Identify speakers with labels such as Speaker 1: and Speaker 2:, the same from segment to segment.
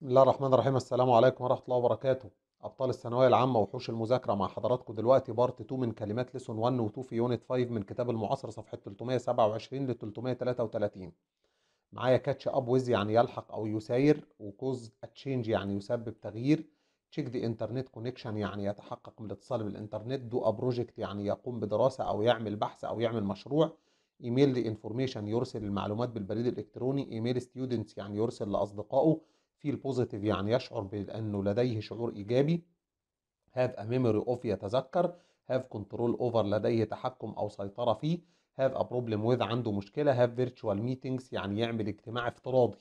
Speaker 1: بسم الله الرحمن الرحيم السلام عليكم ورحمة الله وبركاته أبطال الثانوية العامة وحوش المذاكرة مع حضراتكم دلوقتي بارت 2 من كلمات لسون 1 و 2 في يونت 5 من كتاب المعاصر صفحة 327 ل 333 معايا كاتش أب ويز يعني يلحق أو يساير وكوز أتشينج يعني يسبب تغيير تشيك دي انترنت كونكشن يعني يتحقق من الاتصال بالإنترنت دو أ بروجكت يعني يقوم بدراسة أو يعمل بحث أو يعمل مشروع ايميل لانفورميشن يرسل المعلومات بالبريد الالكتروني ايميل ستودنتس يعني يرسل لاصدقائه في البوزيتيف يعني يشعر بأنه لديه شعور إيجابي هاف ا ميموري اوف يتذكر هاف كنترول اوفر لديه تحكم أو سيطرة فيه هاف ا بروبلم وذ عنده مشكلة هاف فيرتشوال ميتينجز يعني يعمل اجتماع افتراضي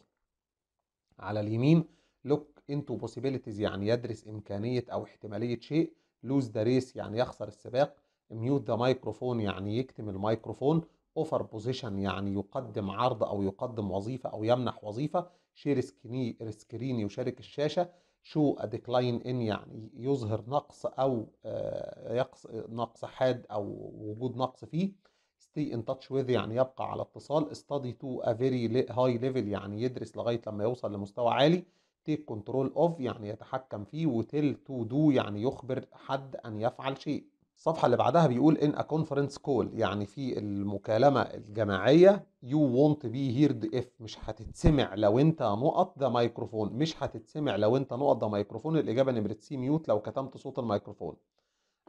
Speaker 1: على اليمين لوك انتو possibilities يعني يدرس إمكانية أو احتمالية شيء لوز ذا ريس يعني يخسر السباق ميوت ذا مايكروفون يعني يكتم الميكروفون اوفر بوزيشن يعني يقدم عرض أو يقدم وظيفة أو يمنح وظيفة شير سكريني سكريني وشارك الشاشه شو ديكلاين ان يعني يظهر نقص او آه، يقص نقص حاد او وجود نقص فيه ستي ان تاتش ويز يعني يبقى على اتصال ستادي تو ا فيري هاي ليفل يعني يدرس لغايه لما يوصل لمستوى عالي تيك كنترول اوف يعني يتحكم فيه وتيل تو دو يعني يخبر حد ان يفعل شيء الصفحة اللي بعدها بيقول in a conference call يعني في المكالمة الجماعية you won't be heard if مش هتتسمع لو انت نقط ده ميكروفون مش هتتسمع لو انت نقط ده ميكروفون الإجابة نمرة سي ميوت لو كتمت صوت الميكروفون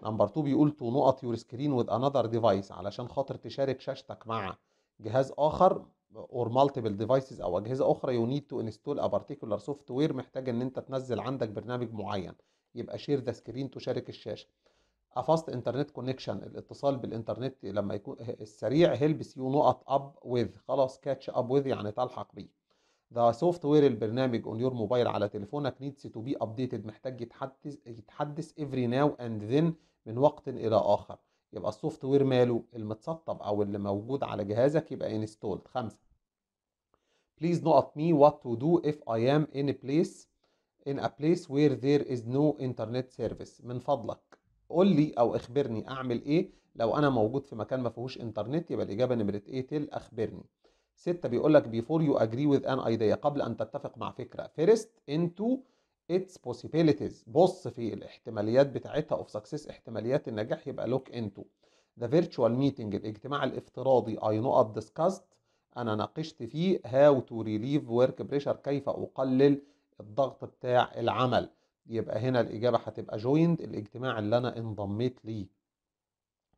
Speaker 1: نمبر 2 بيقول تو نقط يور سكرين وذ انذر ديفايس علشان خاطر تشارك شاشتك مع جهاز آخر اور مالتيبل ديفايسز او اجهزه اخرى يو نيد تو انستول ا بارتيكولار سوفت وير محتاج ان انت تنزل عندك برنامج معين يبقى شير ذا سكرين تشارك الشاشه فاست انترنت كونكشن الاتصال بالانترنت لما يكون السريع هيلبس يو نقط اب ويز خلاص كاتش اب ويز يعني تلحق بيه ذا سوفت وير البرنامج اون يور موبايل على تليفونك نيدس تو بي ابديتد محتاج يتحدث يتحدث افري ناو اند ذن من وقت الى اخر يبقى السوفت وير ماله المتسطب او اللي موجود على جهازك يبقى انستولد خمسه بليز نقط مي وات تو دو اف اي ام ان بليس in a place where there is no internet service من فضلك قول لي او اخبرني اعمل ايه لو انا موجود في مكان ما فيهوش انترنت يبقى الاجابه نمره ايه تل اخبرني ستة بيقول لك بيفور يو اجري وذ ان ايديا قبل ان تتفق مع فكره فيرست انتو اتس possibilities بص في الاحتماليات بتاعتها اوف سكسس احتماليات النجاح يبقى لوك انتو ذا فيرتشوال ميتنج الاجتماع الافتراضي اي نقط ديسكاست انا ناقشت فيه هاو تو ريليف ورك بريشر كيف اقلل الضغط بتاع العمل يبقى هنا الإجابة هتبقى جويند الاجتماع اللي أنا انضميت ليه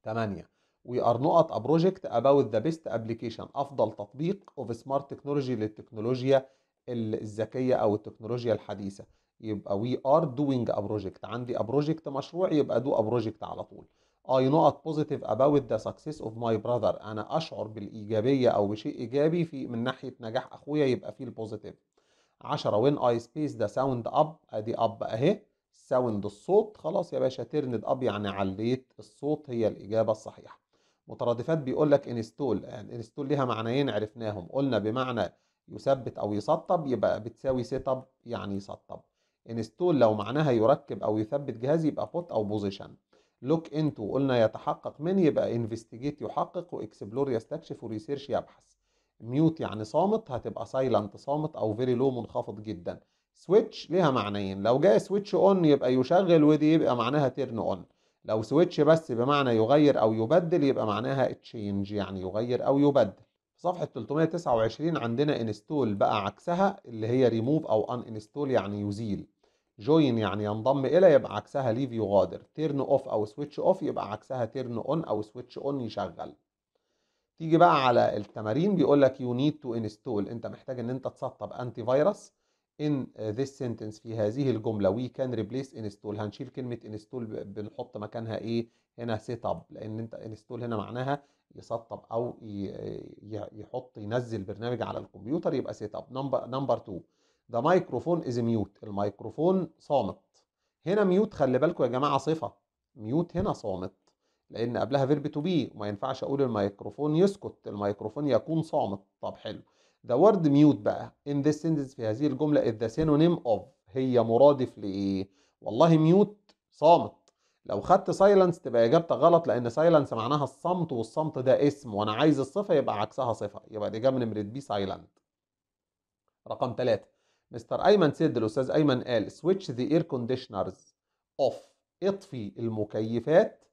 Speaker 1: 8 وي ار نقط ا اباوت ذا بيست ابلكيشن افضل تطبيق اوف سمارت تكنولوجي للتكنولوجيا الذكيه او التكنولوجيا الحديثه يبقى وي ار دوينج ا عندي ا مشروع يبقى دو ا على طول اي نقط بوزيتيف اباوت ذا success اوف ماي براذر انا اشعر بالايجابيه او بشيء ايجابي في من ناحيه نجاح اخويا يبقى فيه البوزيتيف 10 وين اي سبيس ده ساوند اب ادي اب اهي ساوند الصوت خلاص يا باشا ترند اب يعني عليت الصوت هي الاجابه الصحيحه مترادفات بيقول لك انستول انستول آه، ليها معنيين عرفناهم قلنا بمعنى يثبت او يسطب يبقى بتساوي سيت اب يعني يسطب انستول لو معناها يركب او يثبت جهاز يبقى بوت او بوزيشن لوك انتو قلنا يتحقق من يبقى انفستيجيت يحقق واكسبلور يستكشف وريسيرش يبحث ميوت يعني صامت هتبقى سايلنت صامت او فيري لو منخفض جدا سويتش ليها معنيين لو جاء سويتش اون يبقى يشغل ودي يبقى معناها تيرن اون لو سويتش بس بمعنى يغير او يبدل يبقى معناها تشينج يعني يغير او يبدل صفحة 329 عندنا انستول بقى عكسها اللي هي ريموف او ان انستول يعني يزيل جوين يعني ينضم الى يبقى عكسها ليف يغادر تيرن اوف او سويتش اوف يبقى عكسها تيرن اون او سويتش اون يشغل تيجي بقى على التمارين بيقول لك يو نيد تو انستول انت محتاج ان انت تسطب انتي فيروس ان ذيس سنتنس في هذه الجمله وي كان ريبليس انستول هنشيل كلمه انستول بنحط مكانها ايه هنا سيت اب لان انت انستول هنا معناها يسطب او يحط ينزل برنامج على الكمبيوتر يبقى سيت اب نمبر نمبر 2 ذا مايكروفون از ميوت الميكروفون صامت هنا ميوت خلي بالكم يا جماعه صفه ميوت هنا صامت لان قبلها فيرب تو بي وما ينفعش اقول الميكروفون يسكت الميكروفون يكون صامت طب حلو ذا ورد ميوت بقى ان ذيس سنتنس في هذه الجمله ذا سينونيم اوف هي مرادف لايه والله ميوت صامت لو خدت سايلنس تبقى اجابتك غلط لان سايلنس معناها الصمت والصمت ده اسم وانا عايز الصفه يبقى عكسها صفه يبقى دي الاجابه نمره بي سايلنت رقم ثلاثة مستر ايمن سيد الاستاذ ايمن قال سويتش ذا اير كونديشنرز اوف اطفي المكيفات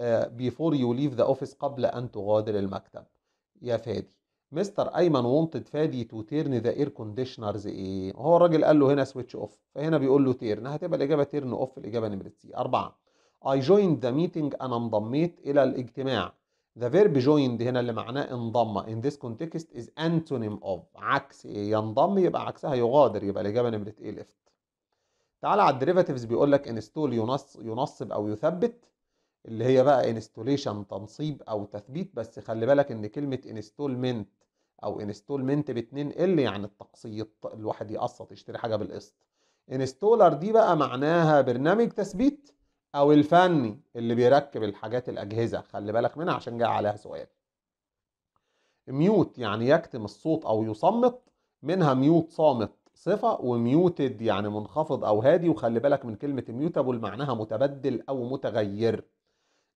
Speaker 1: آه، before you leave the office قبل أن تغادر المكتب يا فادي مستر أيمن وونتد فادي تو تيرن ذا اير كونديشنرز ايه هو الراجل قال له هنا سويتش اوف فهنا بيقول له تيرن هتبقى الإجابة تيرن اوف الإجابة نمرة سي أربعة I joined the meeting أنا انضميت إلى الاجتماع The verb joined هنا اللي معناه انضم in this context is antonym of عكس إيه؟ ينضم يبقى عكسها يغادر يبقى الإجابة نمرة ايه لفت تعال على الديريفاتيفز بيقول لك انستول ينص ينصب أو يثبت اللي هي بقى انستوليشن تنصيب او تثبيت بس خلي بالك ان كلمه انستولمنت او انستولمنت ب 2 ال يعني التقسيط الواحد يقسط يشتري حاجه بالقسط انستولر دي بقى معناها برنامج تثبيت او الفني اللي بيركب الحاجات الاجهزه خلي بالك منها عشان جاي عليها سؤال ميوت يعني يكتم الصوت او يصمت منها ميوت صامت صفة وميوتد يعني منخفض أو هادي وخلي بالك من كلمة ميوتابل معناها متبدل أو متغير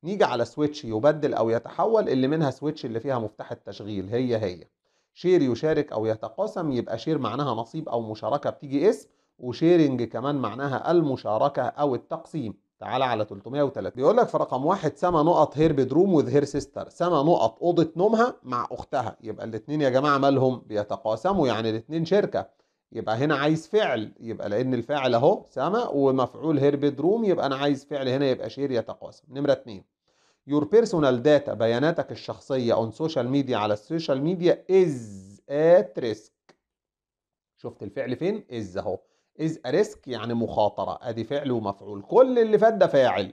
Speaker 1: نيجي على سويتش يبدل أو يتحول اللي منها سويتش اللي فيها مفتاح التشغيل هي هي شير يشارك أو يتقاسم يبقى شير معناها نصيب أو مشاركة بتيجي اسم وشيرنج كمان معناها المشاركة أو التقسيم تعالى على 303 بيقول لك في رقم واحد سما نقط هير بدروم وذ هير سيستر سما نقط اوضه نومها مع اختها يبقى الاثنين يا جماعه مالهم بيتقاسموا يعني الاثنين شركه يبقى هنا عايز فعل يبقى لان الفاعل اهو سما ومفعول روم يبقى انا عايز فعل هنا يبقى شير يتقاسم نمره اتنين يور بيرسونال داتا بياناتك الشخصيه اون سوشيال ميديا على السوشيال ميديا از ات ريسك شفت الفعل فين از اهو از ا ريسك يعني مخاطره ادي فعل ومفعول كل اللي فات ده فاعل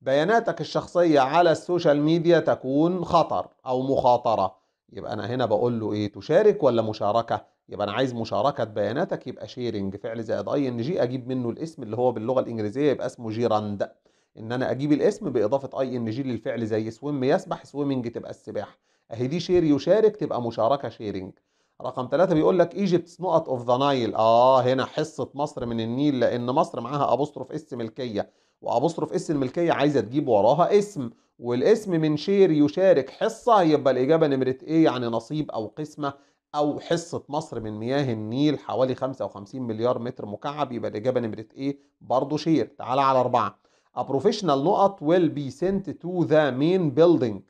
Speaker 1: بياناتك الشخصيه على السوشيال ميديا تكون خطر او مخاطره يبقى انا هنا بقول له ايه تشارك ولا مشاركه يبقى انا عايز مشاركه بياناتك يبقى شيرنج فعل زائد اي ان جي اجيب منه الاسم اللي هو باللغه الانجليزيه يبقى اسمه جيراند ان انا اجيب الاسم باضافه اي ان جي للفعل زي سويم يسبح سويمنج تبقى السباحه اهي دي شير يشارك تبقى مشاركه شيرنج رقم ثلاثة بيقول لك ايجيبت نقط اوف ذا نايل اه هنا حصه مصر من النيل لان مصر معاها ابوستروف اس ملكيه وابوستروف اس الملكيه عايزه تجيب وراها اسم والاسم من شير يشارك حصه يبقى الاجابه نمره ايه يعني نصيب او قسمه او حصه مصر من مياه النيل حوالي 55 مليار متر مكعب يبقى الاجابه نمره ايه برضه شير تعالى على اربعه A professional نقط will be sent to the main building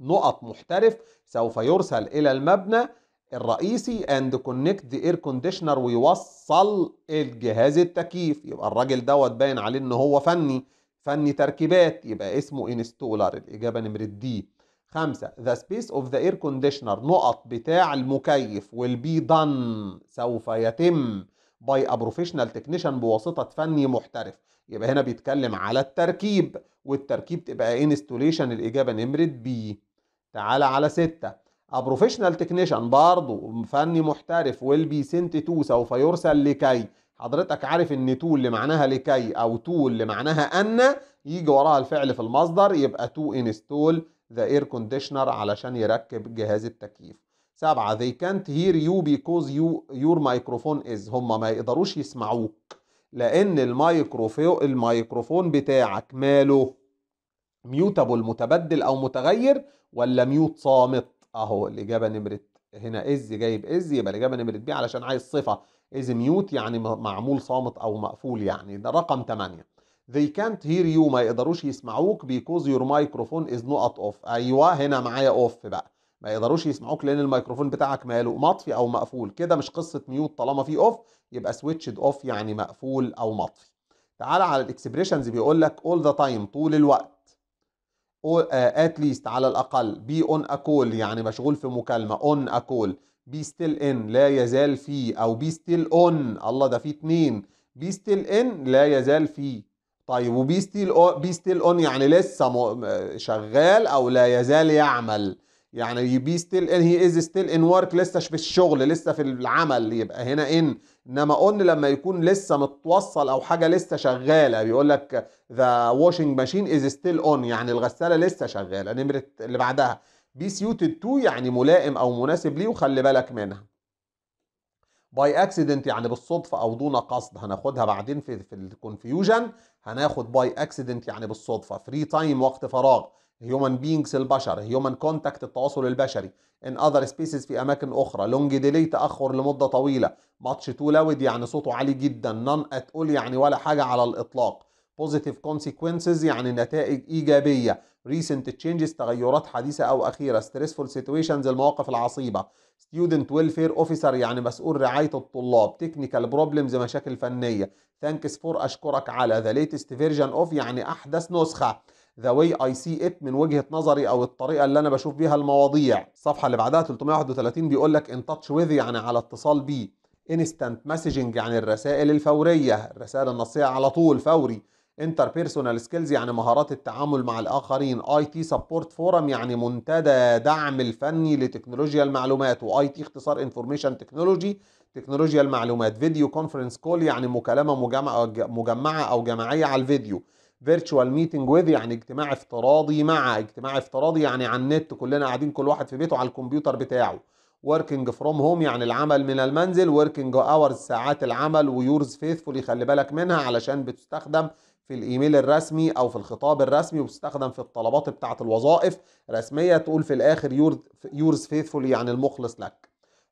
Speaker 1: نقط محترف سوف يرسل إلى المبنى الرئيسي and connect the air conditioner ويوصل الجهاز التكييف يبقى الراجل دوت باين عليه ان هو فني فني تركيبات يبقى اسمه انستولر الإجابة نمرة دي خمسة the space of the air conditioner نقط بتاع المكيف will be done سوف يتم by a professional technician بواسطة فني محترف يبقى هنا بيتكلم على التركيب والتركيب تبقى installation الإجابة نمرة B تعالى على ستة a professional technician برضه فني محترف will be sent to سوف يرسل لكي حضرتك عارف ان تو اللي معناها لكي او تو اللي معناها ان يجي وراها الفعل في المصدر يبقى تو انستول ذا اير كونديشنر علشان يركب جهاز التكييف سبعة they can't hear you because you your microphone is هم ما يقدروش يسمعوك لان المايكروفون الميكروفون بتاعك ماله ميوتابل متبدل او متغير ولا ميوت صامت اهو الاجابه نمره هنا از جايب از يبقى الاجابه نمره بي علشان عايز صفه از ميوت يعني معمول صامت او مقفول يعني ده رقم 8 they can't hear you ما يقدروش يسمعوك because your microphone is not off ايوه هنا معايا off بقى ما يقدروش يسمعوك لان الميكروفون بتاعك ماله مطفي او مقفول كده مش قصه ميوت طالما في اوف يبقى سويتشد اوف يعني مقفول او مطفي تعال على الاكسبريشنز بيقول لك all the time طول الوقت آه، at least على الاقل be on a call يعني مشغول في مكالمه on a call be still in لا يزال في او be still on الله ده في اتنين be still in لا يزال في طيب وبي ستيل بي ستيل اون يعني لسه شغال او لا يزال يعمل يعني بي ستيل ان هي از ستيل ان ورك لسه في الشغل لسه في العمل يبقى هنا ان انما اون لما يكون لسه متوصل او حاجه لسه شغاله بيقول لك ذا واشنج ماشين از ستيل اون يعني الغساله لسه شغاله نمره اللي بعدها بي سيوتد تو يعني ملائم او مناسب ليه وخلي بالك منها باي اكسيدنت يعني بالصدفه او دون قصد هناخدها بعدين في في الكونفيوجن هناخد باي اكسيدنت يعني بالصدفه فري تايم وقت فراغ هيومن بينجز البشر هيومن كونتاكت التواصل البشري ان اذر سبيسيز في اماكن اخرى لونج ديلي تاخر لمده طويله ماتش تو لاود يعني صوته عالي جدا نون ات اول يعني ولا حاجه على الاطلاق بوزيتيف كونسيكونسز يعني نتائج ايجابيه ريسنت تشينجز تغيرات حديثه او اخيره ستريسفول سيتويشنز المواقف العصيبه ستودنت ويلفير اوفيسر يعني مسؤول رعايه الطلاب تكنيكال بروبلمز مشاكل فنيه ثانكس فور اشكرك على ذا ليتست فيرجن اوف يعني احدث نسخه ذا واي اي سي ات من وجهه نظري او الطريقه اللي انا بشوف بيها المواضيع الصفحه اللي بعدها 331 بيقول لك ان تاتش with يعني على اتصال بي انستنت مسجنج يعني الرسائل الفوريه الرسائل النصيه على طول فوري انتر بيرسونال سكيلز يعني مهارات التعامل مع الاخرين اي تي سبورت فورم يعني منتدى دعم الفني لتكنولوجيا المعلومات واي تي اختصار انفورميشن تكنولوجي تكنولوجيا المعلومات فيديو كونفرنس كول يعني مكالمه مجمعه او جماعيه على الفيديو فيرتشوال ميتنج with يعني اجتماع افتراضي مع اجتماع افتراضي يعني على النت كلنا قاعدين كل واحد في بيته على الكمبيوتر بتاعه وركينج فروم هوم يعني العمل من المنزل وركينج اورز ساعات العمل ويورز faithfully خلي بالك منها علشان بتستخدم في الايميل الرسمي او في الخطاب الرسمي وبتستخدم في الطلبات بتاعه الوظائف رسميه تقول في الاخر يورز فيثفولي يعني المخلص لك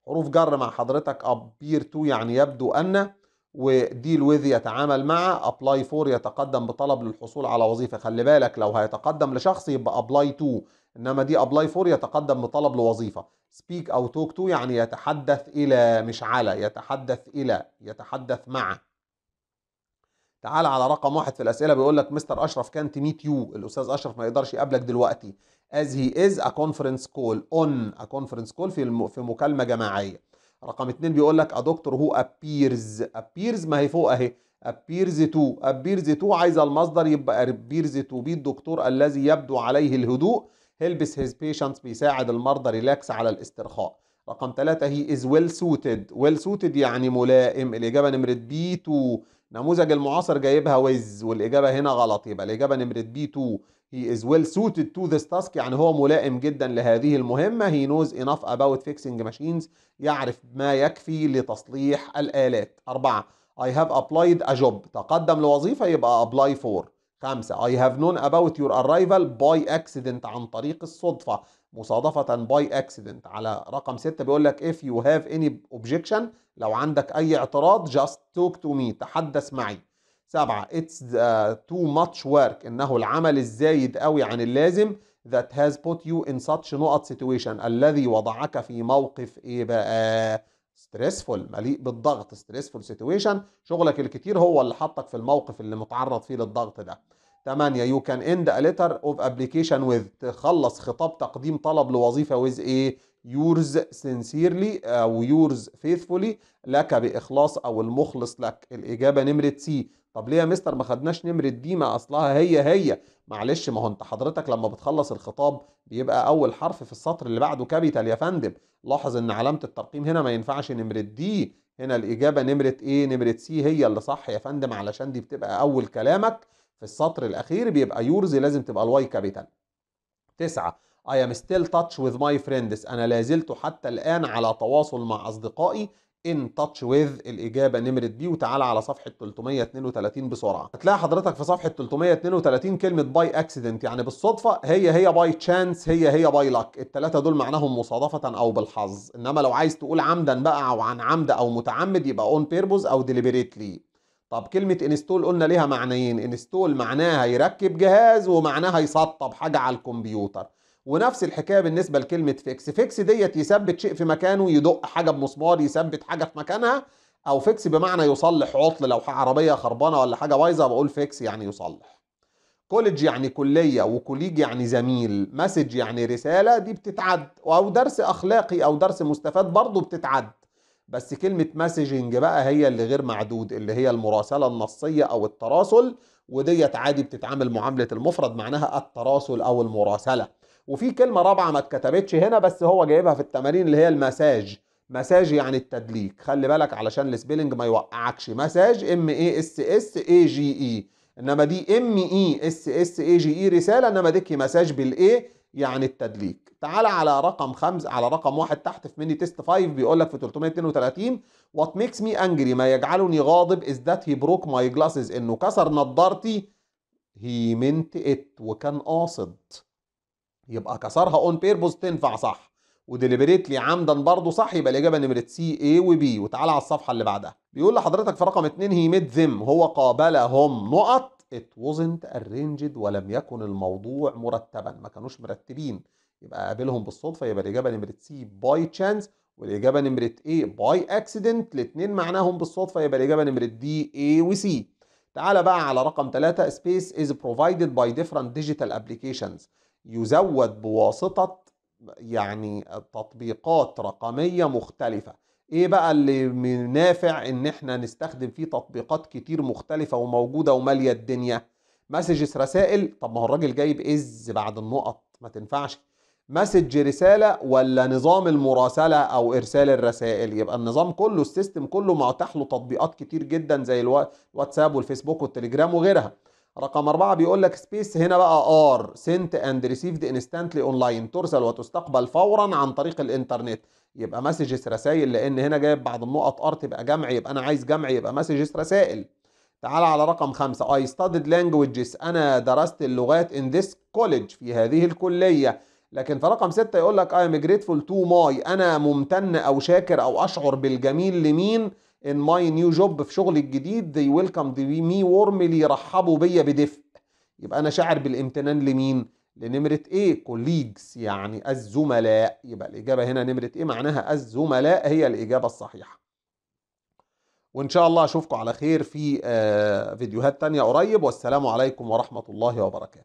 Speaker 1: حروف جر مع حضرتك ابير تو يعني يبدو ان وديل with يتعامل مع ابلاي فور يتقدم بطلب للحصول على وظيفه خلي بالك لو هيتقدم لشخص يبقى ابلاي تو انما دي ابلاي فور يتقدم بطلب لوظيفه سبيك او توك تو يعني يتحدث الى مش على يتحدث الى يتحدث مع تعال على رقم واحد في الاسئله بيقول لك مستر اشرف كانت ميت يو الاستاذ اشرف ما يقدرش يقابلك دلوقتي از هي از ا كونفرنس كول اون ا كونفرنس كول في الم... في مكالمه جماعيه رقم اتنين بيقول لك ا دكتور هو ابيرز ابيرز ما هي فوق اهي ابيرز تو ابيرز تو عايز المصدر يبقى ابيرز تو بي الدكتور الذي يبدو عليه الهدوء هيلبس هيز بيشنتس بيساعد المرضى ريلاكس على الاسترخاء رقم ثلاثة هي از ويل سوتد ويل سوتد يعني ملائم الإجابة نمرة بي 2 نموذج المعاصر جايبها ويز والاجابه هنا غلط يبقى الاجابه نمره بي 2 هي از ويل سوتد تو ذس تاسك يعني هو ملائم جدا لهذه المهمه هي نوز انف اباوت فيكسنج ماشينز يعرف ما يكفي لتصليح الالات أربعة اي هاف ابلايد ا جوب تقدم لوظيفة يبقى ابلاي فور خمسة اي هاف نون اباوت يور ارايفل باي اكسيدنت عن طريق الصدفة مصادفة باي اكسيدنت على رقم 6 بيقول لك if you have any objection لو عندك أي اعتراض just talk to me تحدث معي سبعة it's uh, too much work إنه العمل الزايد قوي عن اللازم that has put you in such نقط situation الذي وضعك في موقف إيه بقى ستريسفول مليء بالضغط ستريسفول سيتويشن شغلك الكتير هو اللي حطك في الموقف اللي متعرض فيه للضغط ده 8 يو كان اند ا ليتر اوف ابلكيشن وذ تخلص خطاب تقديم طلب لوظيفه وذ ايه يورز سنسيرلي او يورز فيثفولي لك باخلاص او المخلص لك الاجابه نمره سي طب ليه يا مستر ما خدناش نمره دي ما اصلها هي هي معلش ما هو انت حضرتك لما بتخلص الخطاب بيبقى اول حرف في السطر اللي بعده كابيتال يا فندم لاحظ ان علامه الترقيم هنا ما ينفعش نمره دي هنا الاجابه نمره ايه نمره سي هي اللي صح يا فندم علشان دي بتبقى اول كلامك في السطر الاخير بيبقى يورز لازم تبقى الواي كابيتال تسعة I am still touch with my friends أنا لازلت حتى الآن على تواصل مع أصدقائي in touch with الإجابة نمرة بي وتعالى على صفحة 332 بسرعة هتلاقي حضرتك في صفحة 332 كلمة باي اكسيدنت يعني بالصدفة هي هي باي تشانس هي هي باي لك التلاتة دول معناهم مصادفة أو بالحظ إنما لو عايز تقول عمدا بقى أو عن عمد أو متعمد يبقى on purpose أو deliberately طب كلمة انستول قلنا ليها معنيين انستول معناها يركب جهاز ومعناها يسطب حاجة على الكمبيوتر ونفس الحكاية بالنسبة لكلمة فيكس فيكس ديت يثبت شيء في مكانه يدق حاجة بمسمار يثبت حاجة في مكانها او فيكس بمعنى يصلح عطل لو عربية خربانة ولا حاجة بايظة بقول فيكس يعني يصلح كوليدج يعني كلية وكوليج يعني زميل مسج يعني رسالة دي بتتعد أو درس أخلاقي أو درس مستفاد برضه بتتعد بس كلمة مسجنج بقى هي اللي غير معدود اللي هي المراسلة النصية أو التراسل وديت عادي بتتعامل معاملة المفرد معناها التراسل أو المراسلة وفي كلمة رابعة ما اتكتبتش هنا بس هو جايبها في التمارين اللي هي المساج مساج يعني التدليك خلي بالك علشان السبيلنج ما يوقعكش مساج ام اي اس اس اي جي اي انما دي ام اي اس اس اي جي اي رساله انما ديكي مساج بالاي يعني التدليك تعال على رقم خمس على رقم واحد تحت في مني تيست 5 بيقول لك في 332 وات ميكس مي انجري ما يجعلني غاضب از ذات هي بروك ماي جلاسز انه كسر نضارتي هي منت ات وكان قاصد يبقى كسرها اون بيربوز تنفع صح وديليبريتلي عمدا برضه صح يبقى الاجابه نمره سي اي وبي وتعالى على الصفحه اللي بعدها بيقول لحضرتك في رقم 2 هي ميد ذم هو قابلهم نقط ات وزنت ارينجد ولم يكن الموضوع مرتبا ما كانوش مرتبين يبقى قابلهم بالصدفه يبقى الاجابه نمره سي باي تشانس والاجابه نمره ايه باي اكسيدنت الاثنين معناهم بالصدفه يبقى الاجابه نمره دي اي وسي تعال بقى على رقم 3 سبيس از بروفايدد باي ديفرنت ديجيتال ابلكيشنز يزود بواسطة يعني تطبيقات رقمية مختلفة ايه بقى اللي من نافع ان احنا نستخدم فيه تطبيقات كتير مختلفة وموجودة ومالية الدنيا مسجز رسائل طب ما هو الراجل جايب از بعد النقط ما تنفعش مسج رساله ولا نظام المراسله او ارسال الرسائل يبقى النظام كله السيستم كله متاح له تطبيقات كتير جدا زي الواتساب والفيسبوك والتليجرام وغيرها رقم أربعة بيقول لك سبيس هنا بقى ار سنت اند ريسيفد انستانتلي اونلاين ترسل وتستقبل فورا عن طريق الانترنت يبقى مسجز رسائل لان هنا جايب بعض النقط ار تبقى جمع يبقى انا عايز جمع يبقى مسجز رسائل تعال على رقم خمسة اي studied لانجويجز أنا درست اللغات ان ذيس كوليدج في هذه الكلية لكن في رقم ستة يقول لك I am grateful to my أنا ممتن أو شاكر أو أشعر بالجميل لمين in my new job في شغلي الجديد they welcomed me warmly يرحبوا بيا بدفء يبقى أنا شاعر بالامتنان لمين؟ لنمرة إيه؟ colleagues يعني الزملاء يبقى الإجابة هنا نمرة إيه معناها الزملاء هي الإجابة الصحيحة وإن شاء الله أشوفكم على خير في آه، فيديوهات تانية قريب والسلام عليكم ورحمة الله وبركاته